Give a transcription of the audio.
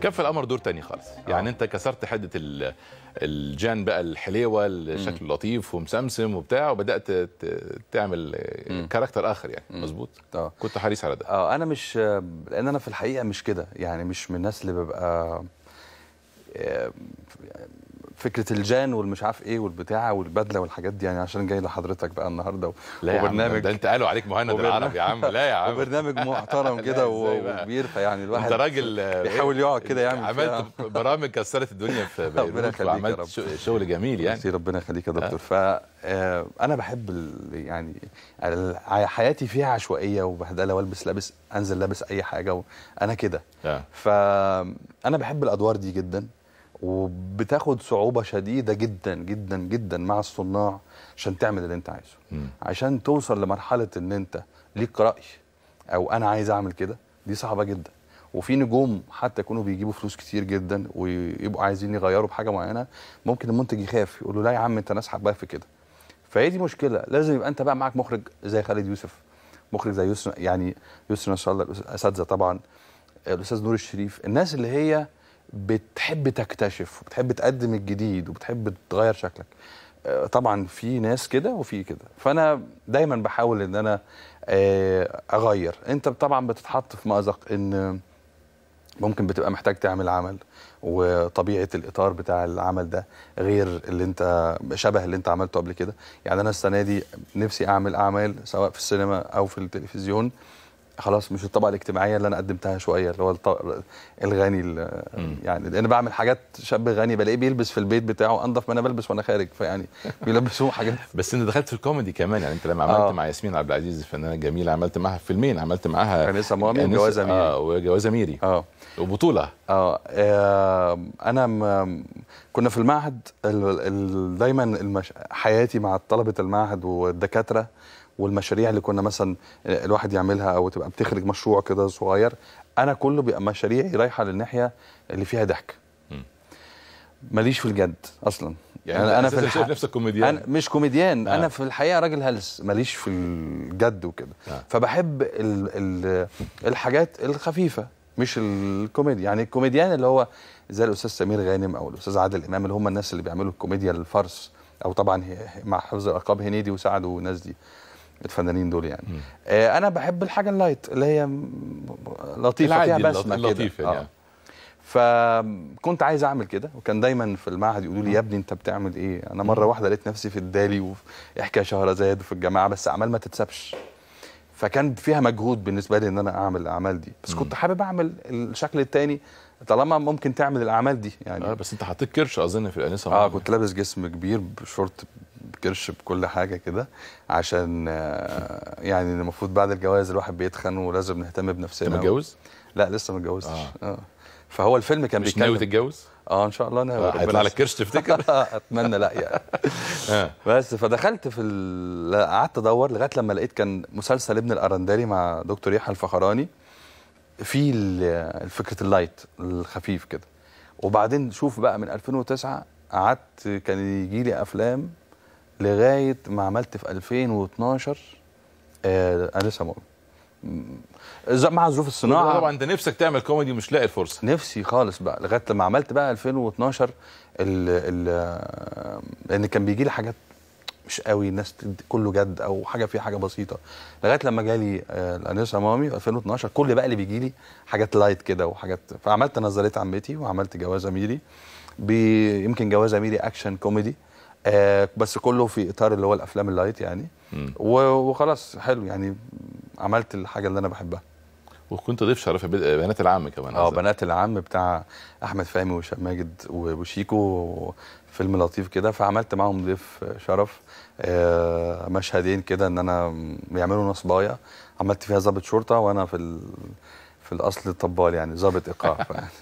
كف القمر دور تاني خالص يعني آه. انت كسرت حده الجان بقى الحليوه الشكل لطيف ومسمسم وبتاع وبدات تعمل كاركتر اخر يعني مظبوط آه. كنت حريص على ده اه انا مش لان انا في الحقيقه مش كده يعني مش من الناس اللي ببقى آه، فكره الجان والمش عارف ايه والبتاعه والبدله والحاجات دي يعني عشان جاي لحضرتك بقى النهارده و... لا يا وبرنامج عم ده انت قالوا عليك مهند وبرنامج... العرب يا عم لا يا عم وبرنامج محترم كده وكبير فيعني الواحد انت راجل آه، بيحاول يقعد كده يعمل يعني، عملت برامج كسرت الدنيا في ربنا يخليك عملت شغل جميل يعني ربنا يخليك يا دكتور ف آه، انا بحب يعني حياتي فيها عشوائيه وبهدله والبس لابس انزل لابس اي حاجه انا كده فانا بحب الادوار دي جدا وبتاخد صعوبه شديده جدا جدا جدا مع الصناع عشان تعمل اللي انت عايزه مم. عشان توصل لمرحله ان انت ليك راي او انا عايز اعمل كده دي صعبه جدا وفي نجوم حتى يكونوا بيجيبوا فلوس كتير جدا ويبقوا عايزين يغيروا بحاجه معينه ممكن المنتج يخاف يقول له لا يا عم انت ناس بقى في كده فهي دي مشكله لازم يبقى انت بقى معاك مخرج زي خالد يوسف مخرج زي يوسف يعني يوسف ان شاء الله الاساتذه طبعا الاستاذ نور الشريف الناس اللي هي بتحب تكتشف وبتحب تقدم الجديد وبتحب تغير شكلك آه، طبعا في ناس كده وفي كده فانا دايما بحاول ان انا آه، اغير انت طبعا بتتحط في مأزق ان ممكن بتبقى محتاج تعمل عمل وطبيعه الاطار بتاع العمل ده غير اللي انت شبه اللي انت عملته قبل كده يعني انا السنه دي نفسي اعمل اعمال سواء في السينما او في التلفزيون خلاص مش الطبقه الاجتماعيه اللي انا قدمتها شويه اللي هو الغني اللي يعني لان بعمل حاجات شاب غني بلاقيه بيلبس في البيت بتاعه انضف ما انا بلبس وانا خارج فيعني بيلبسوه حاجات بس انت دخلت في الكوميدي كمان يعني انت لما عملت آه. مع ياسمين عبد العزيز فنانه جميله عملت معاها فيلمين عملت معاها انسه مامي وجوازه ميري اه وجوازه ميري اه وبطوله اه, آه. انا م... كنا في المعهد دايما المش... حياتي مع طلبه المعهد والدكاتره والمشاريع اللي كنا مثلا الواحد يعملها او تبقى بتخرج مشروع كده صغير انا كله بيبقى مشاريعي رايحه للناحيه اللي فيها ضحك ماليش في الجد اصلا يعني انا, أنا في الح... نفسك كوميديان أنا مش كوميديان آه. انا في الحقيقه راجل هلس ماليش في الجد وكده آه. فبحب ال... ال... الحاجات الخفيفه مش الكوميديا يعني الكوميديان اللي هو زي الاستاذ سمير غانم او الاستاذ عادل امام اللي هم الناس اللي بيعملوا الكوميديا الفرس او طبعا مع حفظ الالقاب هنيدي وسعد والناس دي الفنانين دول يعني آه انا بحب الحاجه اللايت اللي هي لطيفه فيها بسمه كده لطيفه يعني. آه. فكنت عايز اعمل كده وكان دايما في المعهد يقولوا لي يا ابني انت بتعمل ايه انا مره واحده لقيت نفسي في الدالي واحكي شهرزاد وفي الجماعه بس اعمال ما تتسابش فكان فيها مجهود بالنسبه لي ان انا اعمل الاعمال دي بس كنت حابب اعمل الشكل الثاني طالما ممكن تعمل الاعمال دي يعني اه بس انت حطيت كرش اظن في الانسه اه كنت لابس جسم كبير بشورت بكرش بكل حاجه كده عشان آه، يعني المفروض بعد الجواز الواحد بيتخن ولازم نهتم بنفسنا انت متجوز؟ لا لسه متجوزش آه. آه. فهو الفيلم كان مش ناوي تتجوز؟ اه ان شاء الله ناوي آه هيطلع لك كرش تفتكر؟ اتمنى لا يعني آه. بس فدخلت في قعدت ادور لغايه لما لقيت كان مسلسل ابن الارندالي مع دكتور يحيى الفخراني في فكره اللايت الخفيف كده وبعدين شوف بقى من 2009 قعدت كان يجي لي افلام لغايه ما عملت في 2012 آه، انا لسه مع ظروف الصناعه طبعا انت نفسك تعمل كوميدي مش لاقي الفرصه نفسي خالص بقى لغايه لما عملت بقى 2012 ال آه، لان كان بيجي لي حاجات مش قوي الناس كله جد او حاجه فيها حاجه بسيطه لغايه لما جالي الانسه آه، مامي في 2012 كل بقى اللي بيجي لي حاجات لايت كده وحاجات فعملت نظريه عمتي وعملت جواز اميري يمكن جواز اميري اكشن كوميدي آه بس كله في اطار اللي هو الافلام اللايت يعني وخلاص حلو يعني عملت الحاجه اللي انا بحبها وكنت ضيف شرف بنات العم كمان اه بنات العم بتاع احمد فهمي وهشام ماجد وشيكو فيلم لطيف كده فعملت معاهم ضيف شرف آه، مشهدين كده ان انا بيعملوا نصبايا عملت فيها ضابط شرطه وانا في في الاصل طبال يعني ضابط ايقاع